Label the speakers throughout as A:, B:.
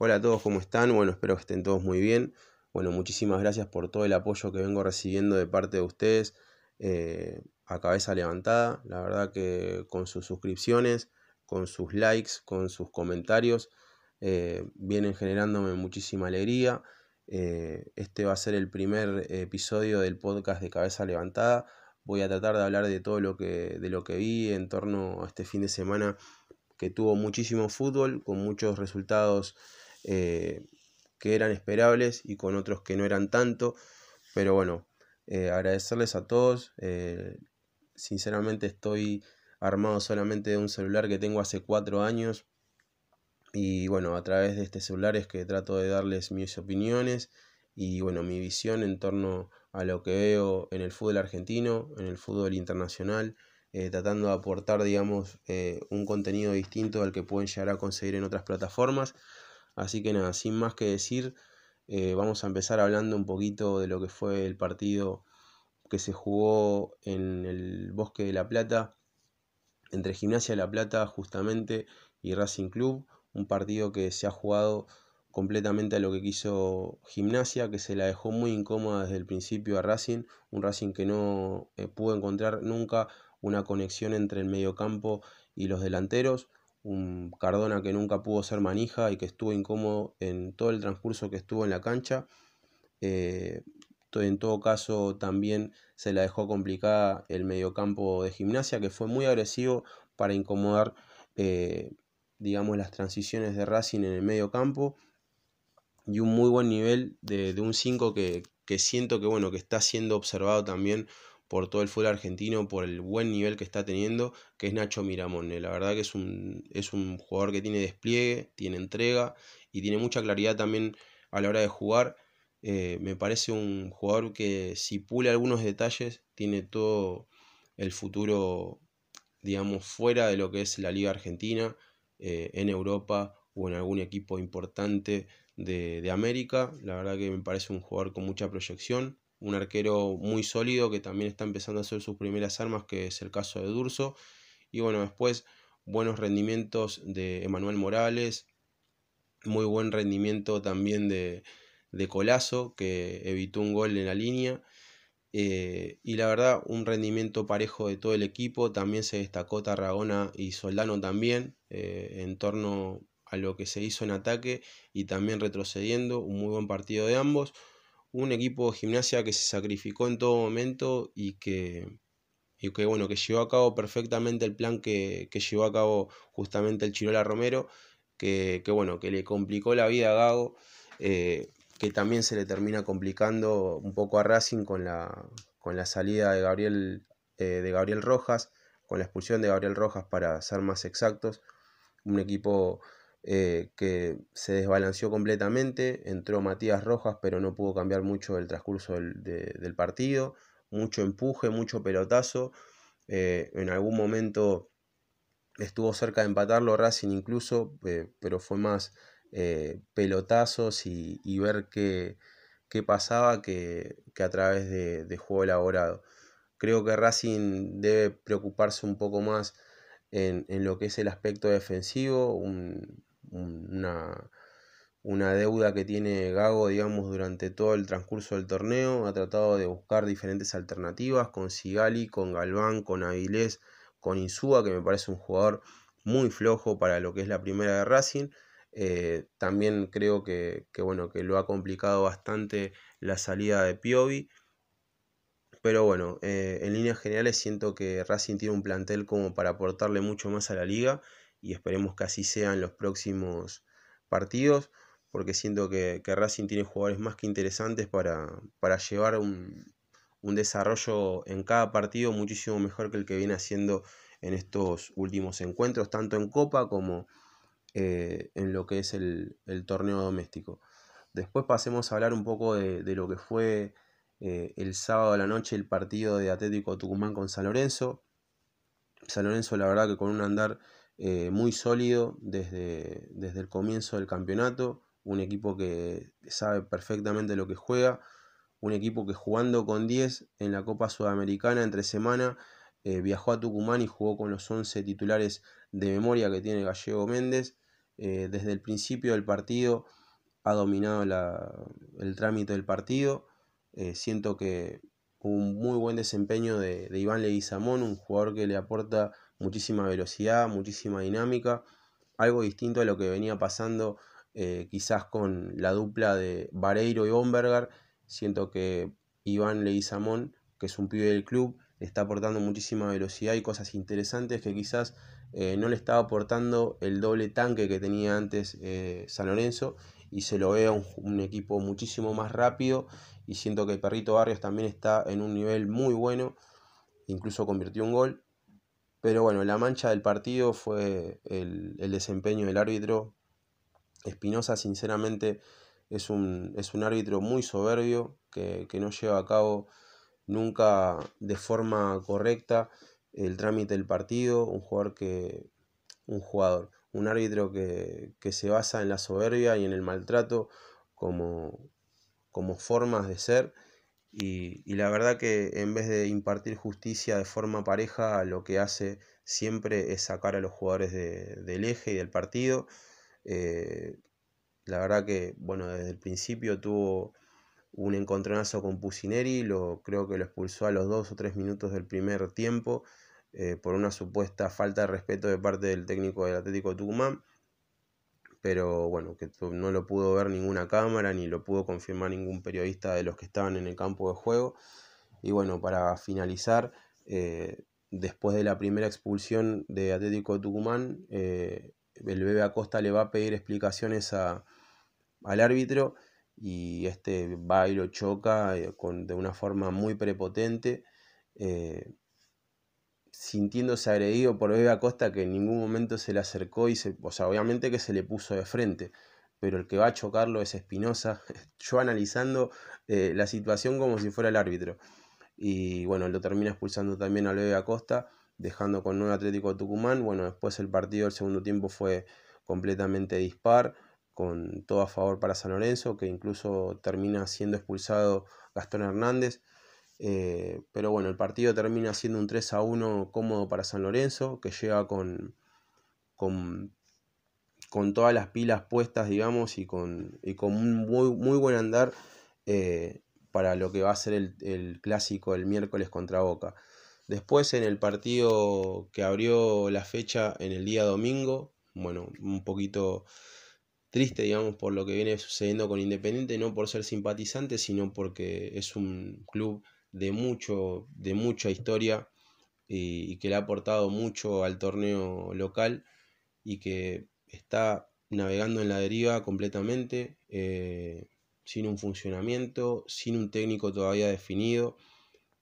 A: Hola a todos, ¿cómo están? Bueno, espero que estén todos muy bien. Bueno, muchísimas gracias por todo el apoyo que vengo recibiendo de parte de ustedes eh, a cabeza levantada. La verdad que con sus suscripciones, con sus likes, con sus comentarios, eh, vienen generándome muchísima alegría. Eh, este va a ser el primer episodio del podcast de Cabeza Levantada. Voy a tratar de hablar de todo lo que, de lo que vi en torno a este fin de semana que tuvo muchísimo fútbol, con muchos resultados eh, que eran esperables y con otros que no eran tanto. Pero bueno, eh, agradecerles a todos. Eh, sinceramente estoy armado solamente de un celular que tengo hace cuatro años. Y bueno, a través de este celular es que trato de darles mis opiniones y bueno, mi visión en torno a lo que veo en el fútbol argentino, en el fútbol internacional, tratando de aportar, digamos, un contenido distinto al que pueden llegar a conseguir en otras plataformas. Así que nada, sin más que decir, eh, vamos a empezar hablando un poquito de lo que fue el partido que se jugó en el Bosque de La Plata, entre Gimnasia de La Plata justamente y Racing Club, un partido que se ha jugado completamente a lo que quiso Gimnasia, que se la dejó muy incómoda desde el principio a Racing, un Racing que no eh, pudo encontrar nunca una conexión entre el mediocampo y los delanteros, un Cardona que nunca pudo ser manija y que estuvo incómodo en todo el transcurso que estuvo en la cancha. Eh, en todo caso, también se la dejó complicada el mediocampo de gimnasia, que fue muy agresivo para incomodar, eh, digamos, las transiciones de Racing en el campo Y un muy buen nivel de, un 5 que, que siento que, bueno, que está siendo observado también por todo el fútbol argentino, por el buen nivel que está teniendo, que es Nacho Miramón La verdad que es un, es un jugador que tiene despliegue, tiene entrega y tiene mucha claridad también a la hora de jugar. Eh, me parece un jugador que si pule algunos detalles, tiene todo el futuro, digamos, fuera de lo que es la Liga Argentina, eh, en Europa o en algún equipo importante de, de América. La verdad que me parece un jugador con mucha proyección un arquero muy sólido que también está empezando a hacer sus primeras armas, que es el caso de Durso. Y bueno, después buenos rendimientos de Emanuel Morales, muy buen rendimiento también de, Colazo, que evitó un gol en la línea. Eh, y la verdad, un rendimiento parejo de todo el equipo. También se destacó Tarragona y Soldano también eh, en torno a lo que se hizo en ataque y también retrocediendo. Un muy buen partido de ambos un equipo de gimnasia que se sacrificó en todo momento y que, y que bueno, que llevó a cabo perfectamente el plan que, llevó a cabo justamente el Chirola Romero, que, bueno, que le complicó la vida a Gago, eh, que también se le termina complicando un poco a Racing con la, con la salida de Gabriel, eh, de Gabriel Rojas, con la expulsión de Gabriel Rojas para ser más exactos, un equipo eh, que se desbalanceó completamente, entró Matías Rojas, pero no pudo cambiar mucho el transcurso del, partido, mucho empuje, mucho pelotazo, eh, en algún momento estuvo cerca de empatarlo Racing incluso, eh, pero fue más pelotazos y, ver qué, qué pasaba que, a través de, juego elaborado. Creo que Racing debe preocuparse un poco más en, en, lo que es el aspecto defensivo, un, una, una deuda que tiene Gago, digamos, durante todo el transcurso del torneo. Ha tratado de buscar diferentes alternativas con Sigali, con Galván, con Avilés, con Insúa, que me parece un jugador muy flojo para lo que es la primera de Racing. Eh, también creo que, bueno, que lo ha complicado bastante la salida de Piovi. Pero bueno, eh, en líneas generales siento que Racing tiene un plantel como para aportarle mucho más a la liga y esperemos que así sean los próximos partidos, porque siento que, Racing tiene jugadores más que interesantes para, para llevar un, desarrollo en cada partido muchísimo mejor que el que viene haciendo en estos últimos encuentros, tanto en Copa como eh, en lo que es el, torneo doméstico. Después pasemos a hablar un poco de, lo que fue eh, el sábado a la noche el partido de Atlético Tucumán con San Lorenzo. San Lorenzo, la verdad, que con un andar eh, muy sólido desde, desde el comienzo del campeonato, un equipo que sabe perfectamente lo que juega, un equipo que jugando con 10 en la Copa Sudamericana entre semana eh, viajó a Tucumán y jugó con los 11 titulares de memoria que tiene Gallego Méndez. Eh, desde el principio del partido ha dominado el trámite del partido. siento que un muy buen desempeño de, de Iván Leguizamón, un jugador que le aporta muchísima velocidad, muchísima dinámica, algo distinto a lo que venía pasando eh, quizás con la dupla de Vareiro y Bombergar. Siento que Iván Leguizamón, que es un pibe del club, está aportando muchísima velocidad y cosas interesantes que quizás eh, no le estaba aportando el doble tanque que tenía antes eh, San Lorenzo y se lo ve un, un, equipo muchísimo más rápido y siento que Perrito Barrios también está en un nivel muy bueno, incluso convirtió un gol pero bueno, la mancha del partido fue el, desempeño del árbitro. Espinosa, sinceramente, es un, es un, árbitro muy soberbio que, que, no lleva a cabo nunca de forma correcta el trámite del partido. Un jugador que. Un jugador. Un árbitro que, que se basa en la soberbia y en el maltrato como, como formas de ser y, la verdad que en vez de impartir justicia de forma pareja, lo que hace siempre es sacar a los jugadores del eje y del partido. Eh, la verdad que, bueno, desde el principio tuvo un encontronazo con Pusineri, lo, creo que lo expulsó a los dos o tres minutos del primer tiempo eh, por una supuesta falta de respeto de parte del técnico del Atlético de Tucumán pero bueno, que no lo pudo ver ninguna cámara ni lo pudo confirmar ningún periodista de los que estaban en el campo de juego. Y bueno, para finalizar, eh, después de la primera expulsión de Atlético de Tucumán, eh, el bebé Acosta le va a pedir explicaciones al árbitro y este va y lo choca eh, con, de una forma muy prepotente sintiéndose agredido por Bebe Acosta que en ningún momento se le acercó y se, obviamente que se le puso de frente, pero el que va a chocarlo es Espinosa, yo analizando eh, la situación como si fuera el árbitro. Y bueno, lo termina expulsando también a Bebe Acosta, dejando con un Atlético de Tucumán. Bueno, después el partido del segundo tiempo fue completamente dispar, con todo a favor para San Lorenzo, que incluso termina siendo expulsado Gastón Hernández eh, pero bueno, el partido termina siendo un 3 a 1 cómodo para San Lorenzo, que llega con, con, todas las pilas puestas, digamos, y con, con un muy, buen andar eh, para lo que va a ser el, el, clásico el miércoles contra Boca. Después en el partido que abrió la fecha en el día domingo, bueno, un poquito triste, digamos, por lo que viene sucediendo con Independiente, no por ser simpatizante, sino porque es un club de, mucho, de mucha historia eh, y, que le ha aportado mucho al torneo local y que está navegando en la deriva completamente, eh, sin un funcionamiento, sin un técnico todavía definido,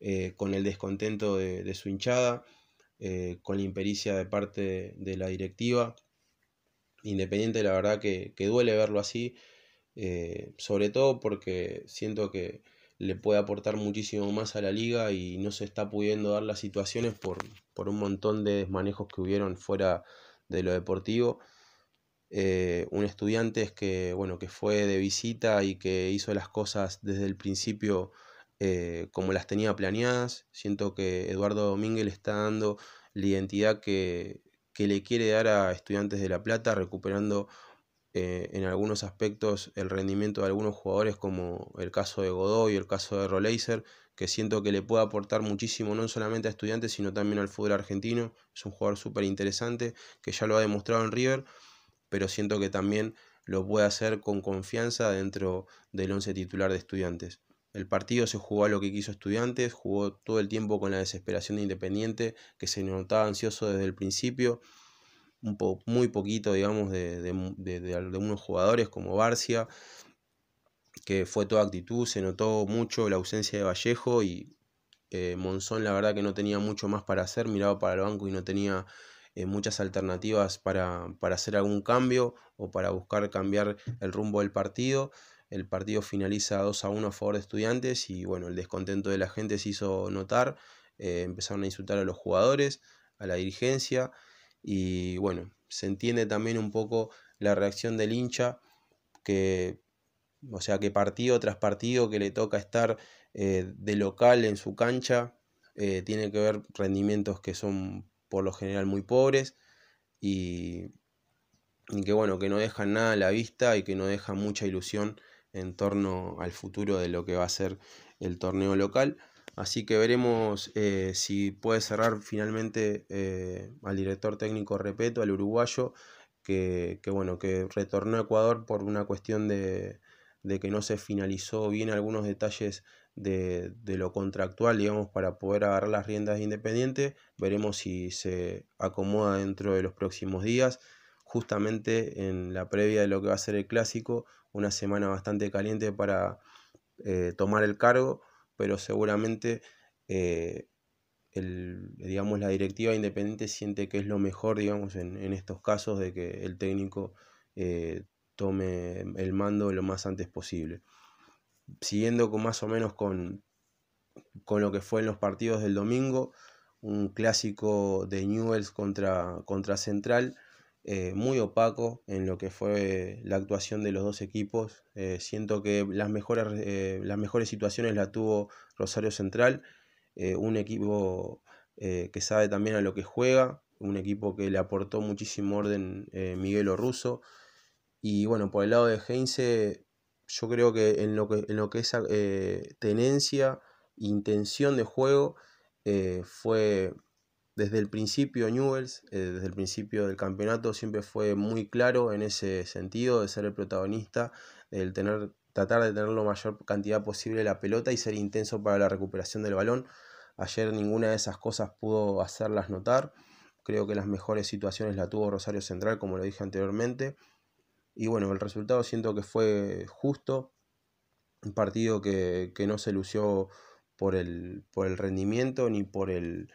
A: eh, con el descontento de, su hinchada, con la impericia de parte de, la directiva. Independiente, la verdad que duele verlo así, sobre todo porque siento que, le puede aportar muchísimo más a la liga y no se está pudiendo dar las situaciones por, un montón de desmanejos que hubieron fuera de lo deportivo. Eh, un estudiante es que, bueno, que fue de visita y que hizo las cosas desde el principio eh, como las tenía planeadas. Siento que Eduardo Domínguez le está dando la identidad que, que le quiere dar a estudiantes de La Plata, recuperando eh, en algunos aspectos el rendimiento de algunos jugadores como el caso de Godoy, el caso de Roleiser, que siento que le puede aportar muchísimo no solamente a estudiantes sino también al fútbol argentino. Es un jugador súper interesante que ya lo ha demostrado en River, pero siento que también lo puede hacer con confianza dentro del once titular de estudiantes. El partido se jugó a lo que quiso Estudiantes, jugó todo el tiempo con la desesperación de Independiente, que se notaba ansioso desde el principio muy poquito, digamos, de, de, de, de, jugadores como Barcia, que fue toda actitud, se notó mucho la ausencia de Vallejo y eh, Monzón la verdad que no tenía mucho más para hacer, miraba para el banco y no tenía eh, muchas alternativas para, para hacer algún cambio o para buscar cambiar el rumbo del partido. El partido finaliza 2 a 1 a favor de estudiantes y bueno, el descontento de la gente se hizo notar. Eh, empezaron a insultar a los jugadores, a la dirigencia y bueno, se entiende también un poco la reacción del hincha, que, o sea, que partido tras partido que le toca estar eh, de local en su cancha, eh, tiene que ver rendimientos que son por lo general muy pobres y, y, que bueno, que no dejan nada a la vista y que no dejan mucha ilusión en torno al futuro de lo que va a ser el torneo local. Así que veremos eh, si puede cerrar finalmente eh, al director técnico Repeto, al uruguayo, que, que, bueno, que retornó a Ecuador por una cuestión de, que no se finalizó bien algunos detalles de, lo contractual, digamos, para poder agarrar las riendas de Independiente. Veremos si se acomoda dentro de los próximos días. Justamente en la previa de lo que va a ser el clásico, una semana bastante caliente para eh, tomar el cargo pero seguramente eh, digamos, la directiva independiente siente que es lo mejor, digamos, en, estos casos de que el técnico eh, tome el mando lo más antes posible. Siguiendo con más o menos con, lo que fue en los partidos del domingo, un clásico de Newells contra, contra Central, eh, muy opaco en lo que fue la actuación de los dos equipos. Eh, siento que las mejores, eh, las mejores situaciones las tuvo Rosario Central, un equipo que sabe también a lo que juega, un equipo que le aportó muchísimo orden Miguel Russo Y bueno, por el lado de Heinze, yo creo que en lo que, en lo que es tenencia, intención de juego, fue desde el principio Newells, eh, desde el principio del campeonato, siempre fue muy claro en ese sentido de ser el protagonista, tener, tratar de tener la mayor cantidad posible de la pelota y ser intenso para la recuperación del balón. Ayer ninguna de esas cosas pudo hacerlas notar. Creo que las mejores situaciones la tuvo Rosario Central, como lo dije anteriormente. Y bueno, el resultado siento que fue justo. Un partido que, que no se lució por el, por el rendimiento ni por el,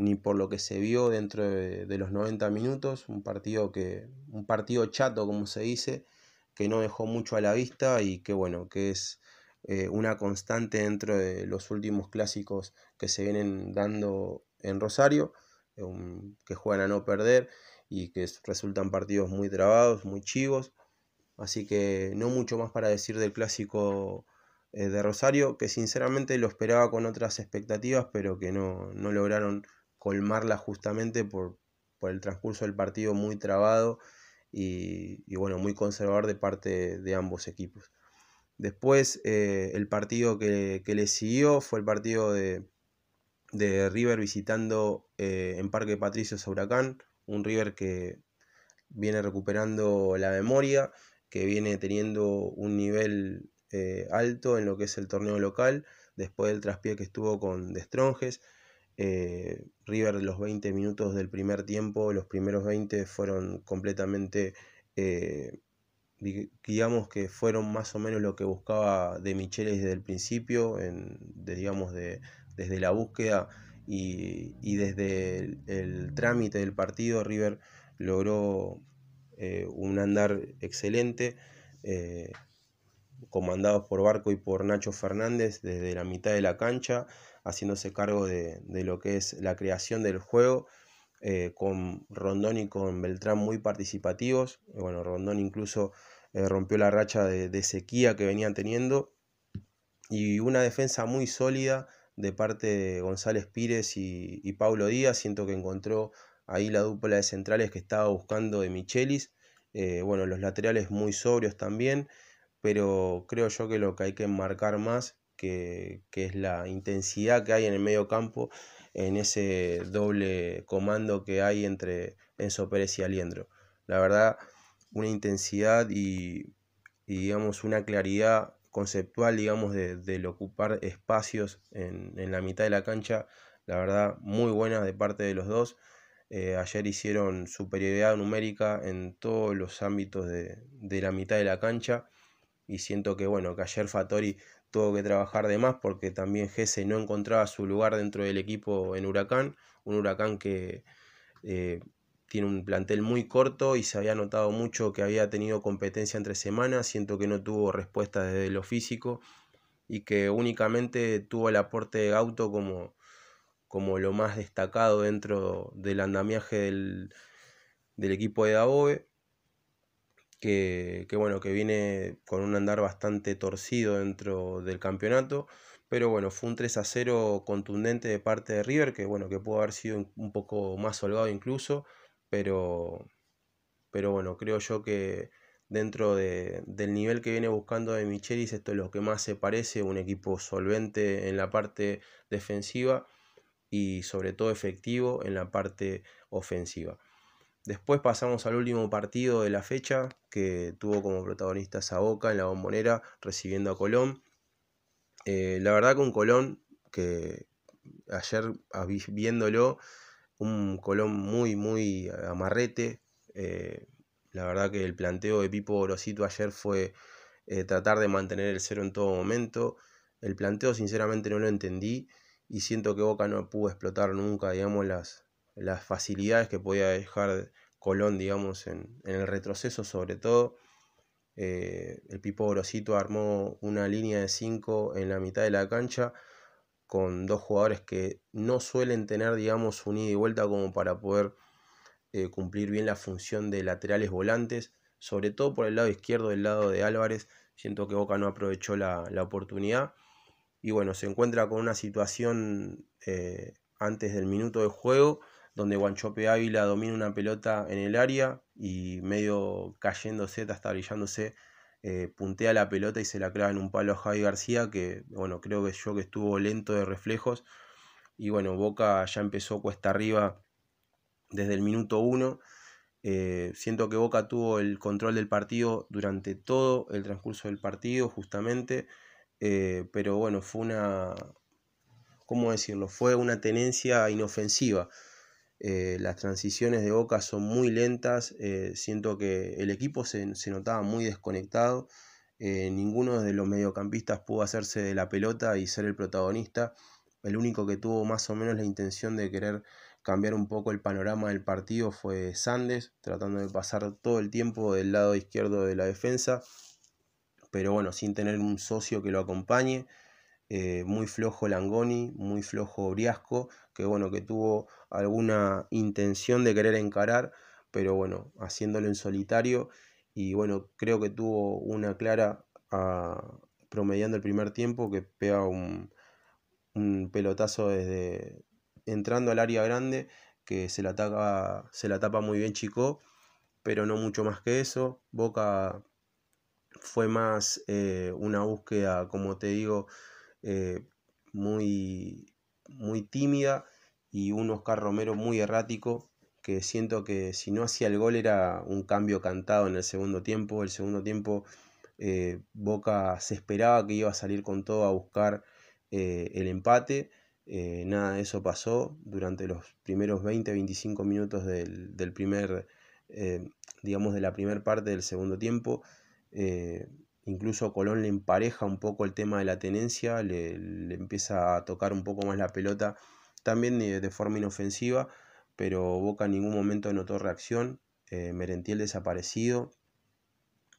A: ni por lo que se vio dentro de, los 90 minutos, un partido que un partido chato como se dice, que no dejó mucho a la vista y que bueno, que es eh, una constante dentro de los últimos clásicos que se vienen dando en Rosario, que juegan a no perder y que resultan partidos muy trabados, muy chivos. Así que no mucho más para decir del clásico eh, de Rosario, que sinceramente lo esperaba con otras expectativas, pero que no, no lograron colmarla justamente por, por el transcurso del partido muy trabado y, bueno, muy conservador de parte de ambos equipos. Después eh, el partido que, le siguió fue el partido de, River visitando eh, en Parque Patricio Huracán, un River que viene recuperando la memoria, que viene teniendo un nivel eh, alto en lo que es el torneo local, después del traspié que estuvo con Destronjes. Eh, River los 20 minutos del primer tiempo, los primeros 20 fueron completamente, eh, digamos que fueron más o menos lo que buscaba de Michele desde el principio, digamos de, desde la búsqueda y, desde el, trámite del partido, River logró eh, un andar excelente comandados por Barco y por Nacho Fernández desde la mitad de la cancha haciéndose cargo de, lo que es la creación del juego, eh, con Rondón y con Beltrán muy participativos. Bueno, Rondón incluso eh, rompió la racha de, sequía que venían teniendo. Y una defensa muy sólida de parte de González Pires y, y Pablo Díaz. Siento que encontró ahí la dupla de centrales que estaba buscando de Michelis. Eh, bueno, los laterales muy sobrios también, pero creo yo que lo que hay que enmarcar más que, es la intensidad que hay en el medio campo, en ese doble comando que hay entre Enzo Pérez y Aliendro. La verdad, una intensidad y, digamos una claridad conceptual, digamos, del ocupar espacios en, la mitad de la cancha, la verdad, muy buena de parte de los dos. Eh, ayer hicieron superioridad numérica en todos los ámbitos de, la mitad de la cancha y siento que, bueno, que ayer Fatori tuvo que trabajar de más porque también Gese no encontraba su lugar dentro del equipo en Huracán, un Huracán que eh, tiene un plantel muy corto y se había notado mucho que había tenido competencia entre semanas, siento que no tuvo respuesta desde lo físico y que únicamente tuvo el aporte de Gauto como, como lo más destacado dentro del andamiaje del, del equipo de Daboe que, bueno, que viene con un andar bastante torcido dentro del campeonato. Pero bueno, fue un 3 a 0 contundente de parte de River, que bueno, que pudo haber sido un poco más holgado incluso, pero, bueno, creo yo que dentro del nivel que viene buscando de Michelis, esto es lo que más se parece, un equipo solvente en la parte defensiva y sobre todo efectivo en la parte ofensiva. Después pasamos al último partido de la fecha, que tuvo como protagonistas a Boca en la bombonera, recibiendo a Colón. Eh, la verdad que un Colón que ayer ah, viéndolo, un Colón muy, muy amarrete. Eh, la verdad que el planteo de Pipo Gorosito ayer fue eh, tratar de mantener el cero en todo momento. El planteo sinceramente no lo entendí y siento que Boca no pudo explotar nunca, digamos, las, las facilidades que podía dejar Colón, digamos, en, el retroceso sobre todo. Eh, el Pipo Grosito armó una línea de 5 en la mitad de la cancha con dos jugadores que no suelen tener, digamos, un ida y vuelta como para poder eh, cumplir bien la función de laterales volantes, sobre todo por el lado izquierdo del lado de Álvarez. Siento que Boca no aprovechó la, oportunidad. Y bueno, se encuentra con una situación eh, antes del minuto de juego donde Guanchope Ávila domina una pelota en el área y medio cayéndose, hasta brillándose, eh, puntea la pelota y se la clava en un palo a Javi García, que bueno, creo que yo que estuvo lento de reflejos. Y bueno, Boca ya empezó cuesta arriba desde el minuto 1. Eh, siento que Boca tuvo el control del partido durante todo el transcurso del partido, justamente. Eh, pero bueno, fue una, ¿cómo decirlo? Fue una tenencia inofensiva. Eh, las transiciones de Boca son muy lentas, eh, siento que el equipo se, notaba muy desconectado, eh, ninguno de los mediocampistas pudo hacerse de la pelota y ser el protagonista, el único que tuvo más o menos la intención de querer cambiar un poco el panorama del partido fue Sandes, tratando de pasar todo el tiempo del lado izquierdo de la defensa, pero bueno, sin tener un socio que lo acompañe. Eh, muy flojo Langoni, muy flojo Briasco, que bueno, que tuvo alguna intención de querer encarar, pero bueno, haciéndolo en solitario y bueno, creo que tuvo una clara ah, promediando el primer tiempo que pega un, pelotazo desde entrando al área grande que se la, se la tapa muy bien Chico, pero no mucho más que eso. Boca fue más eh, una búsqueda, como te digo, eh, muy, muy tímida y un Oscar Romero muy errático, que siento que si no hacía el gol era un cambio cantado en el segundo tiempo. El segundo tiempo eh, Boca se esperaba que iba a salir con todo a buscar eh, el empate. nada de eso pasó durante los primeros 20-25 minutos del, del primer, digamos, de la primera parte del segundo tiempo. Incluso Colón le empareja un poco el tema de la tenencia, le, empieza a tocar un poco más la pelota, también de, forma inofensiva, pero Boca en ningún momento notó reacción, eh, Merentiel desaparecido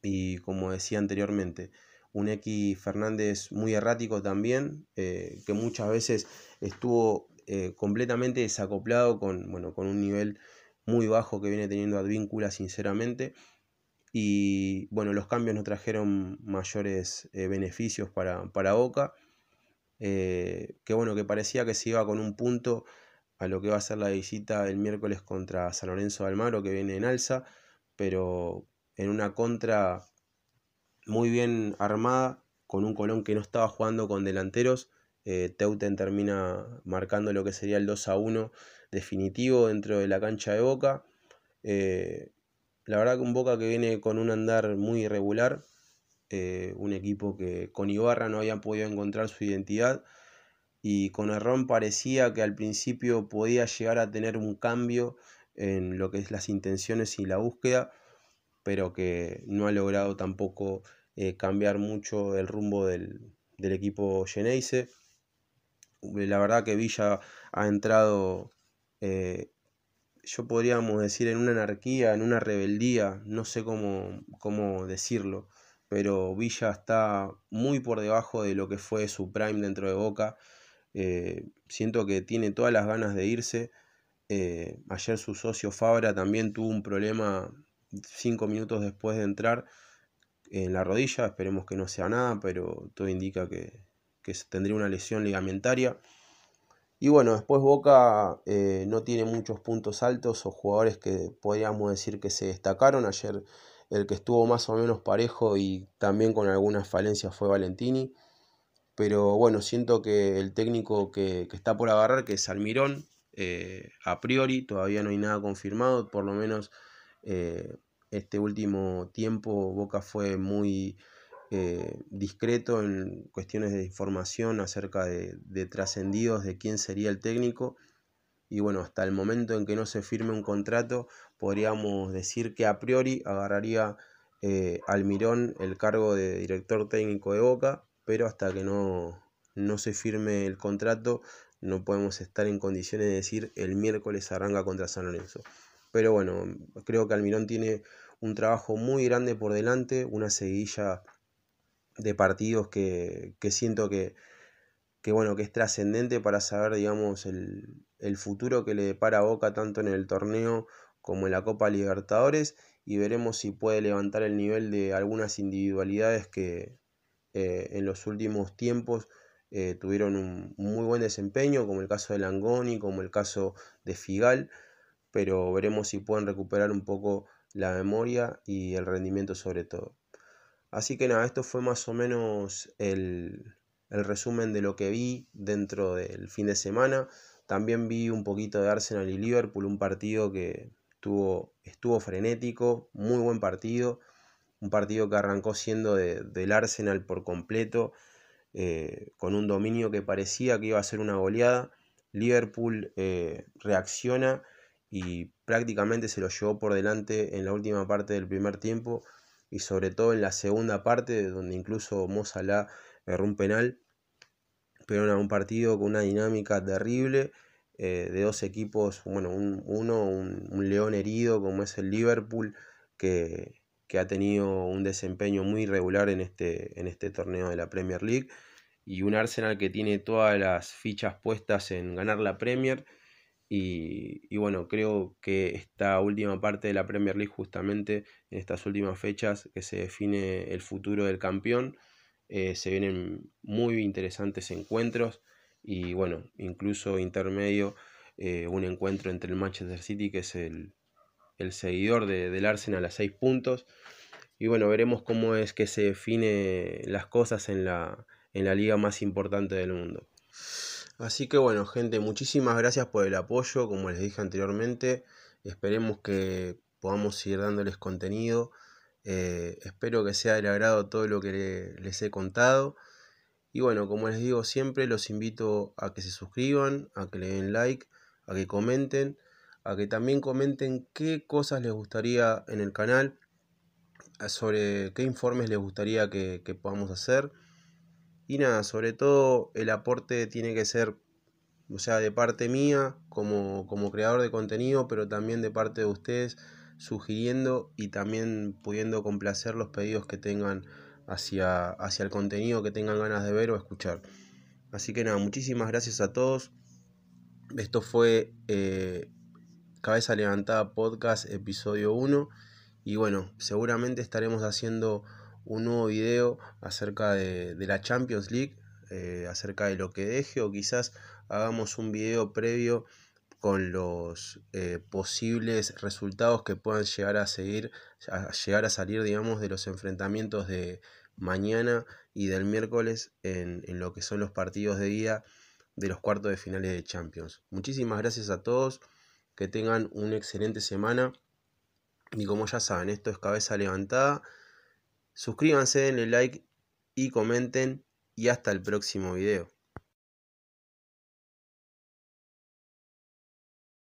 A: y como decía anteriormente, un X Fernández muy errático también, eh, que muchas veces estuvo eh, completamente desacoplado con, bueno, con un nivel muy bajo que viene teniendo Advíncula, sinceramente. Y bueno, los cambios no trajeron mayores eh, beneficios para, Boca. Eh, que bueno, que parecía que se iba con un punto a lo que va a ser la visita el miércoles contra San Lorenzo de Almagro, que viene en alza, pero en una contra muy bien armada, con un Colón que no estaba jugando con delanteros. Eh, Teuten termina marcando lo que sería el 2 a 1 definitivo dentro de la cancha de Boca. La verdad que un Boca que viene con un andar muy irregular, eh, un equipo que con Ibarra no había podido encontrar su identidad y con Errón parecía que al principio podía llegar a tener un cambio en lo que es las intenciones y la búsqueda, pero que no ha logrado tampoco eh, cambiar mucho el rumbo del, equipo Geneise. La verdad que Villa ha entrado eh, yo podríamos decir, en una anarquía, en una rebeldía, no sé cómo, decirlo, pero Villa está muy por debajo de lo que fue su prime dentro de Boca. Eh, siento que tiene todas las ganas de irse. Eh, ayer su socio Fabra también tuvo un problema cinco minutos después de entrar en la rodilla. Esperemos que no sea nada, pero todo indica que, que tendría una lesión ligamentaria. Y bueno, después Boca eh, no tiene muchos puntos altos o jugadores que podríamos decir que se destacaron. Ayer el que estuvo más o menos parejo y también con algunas falencias fue Valentini. Pero bueno, siento que el técnico que, está por agarrar, que es Almirón, eh, a priori todavía no hay nada confirmado, por lo menos eh, este último tiempo Boca fue muy eh, discreto en cuestiones de información acerca de, trascendidos de quién sería el técnico. Y bueno, hasta el momento en que no se firme un contrato, podríamos decir que a priori agarraría eh, Almirón el cargo de director técnico de Boca, pero hasta que no, no se firme el contrato, no podemos estar en condiciones de decir el miércoles arranca contra San Lorenzo. Pero bueno, creo que Almirón tiene un trabajo muy grande por delante, una seguidilla de partidos que, siento que, bueno, que es trascendente para saber, digamos, el, futuro que le depara Boca tanto en el torneo como en la Copa Libertadores y veremos si puede levantar el nivel de algunas individualidades que eh, en los últimos tiempos eh, tuvieron un muy buen desempeño, como el caso de Langoni, como el caso de Figal, pero veremos si pueden recuperar un poco la memoria y el rendimiento sobre todo. Así que nada, esto fue más o menos el, resumen de lo que vi dentro del fin de semana. También vi un poquito de Arsenal y Liverpool, un partido que estuvo, estuvo frenético, muy buen partido, un partido que arrancó siendo del Arsenal por completo, eh, con un dominio que parecía que iba a ser una goleada. Liverpool eh, reacciona y prácticamente se lo llevó por delante en la última parte del primer tiempo y sobre todo en la segunda parte, donde incluso mozalá Salah erró un penal, pero era un partido con una dinámica terrible eh, de dos equipos, bueno, uno, un, león herido como es el Liverpool, que, ha tenido un desempeño muy irregular en este, en este torneo de la Premier League, y un Arsenal que tiene todas las fichas puestas en ganar la Premier y, bueno, creo que esta última parte de la Premier League, justamente en estas últimas fechas que se define el futuro del campeón, eh, se vienen muy interesantes encuentros y bueno, incluso intermedio eh, un encuentro entre el Manchester City, que es el, seguidor del Arsenal a 6 puntos. Y bueno, veremos cómo es que se define las cosas en la, en la liga más importante del mundo. Así que bueno, gente, muchísimas gracias por el apoyo, como les dije anteriormente. Esperemos que podamos seguir dándoles contenido. Eh, espero que sea del agrado todo lo que les he contado. Y bueno, como les digo siempre, los invito a que se suscriban, a que le den like, a que comenten, a que también comenten qué cosas les gustaría en el canal, sobre qué informes les gustaría que podamos hacer. Y nada, sobre todo el aporte tiene que ser, o sea, de parte mía como, como creador de contenido, pero también de parte de ustedes, sugiriendo y también pudiendo complacer los pedidos que tengan hacia, hacia el contenido que tengan ganas de ver o escuchar. Así que nada, muchísimas gracias a todos. Esto fue eh, Cabeza Levantada Podcast, episodio 1. Y bueno, seguramente estaremos haciendo un nuevo video acerca de, la Champions League, eh, acerca de lo que deje o quizás hagamos un video previo con los eh, posibles resultados que puedan llegar a seguir, a llegar a salir, digamos, de los enfrentamientos de mañana y del miércoles en, en lo que son los partidos de día de los cuartos de finales de Champions. Muchísimas gracias a todos, que tengan una excelente semana y como ya saben, esto es cabeza levantada Suscríbanse, denle like y comenten y hasta el próximo video.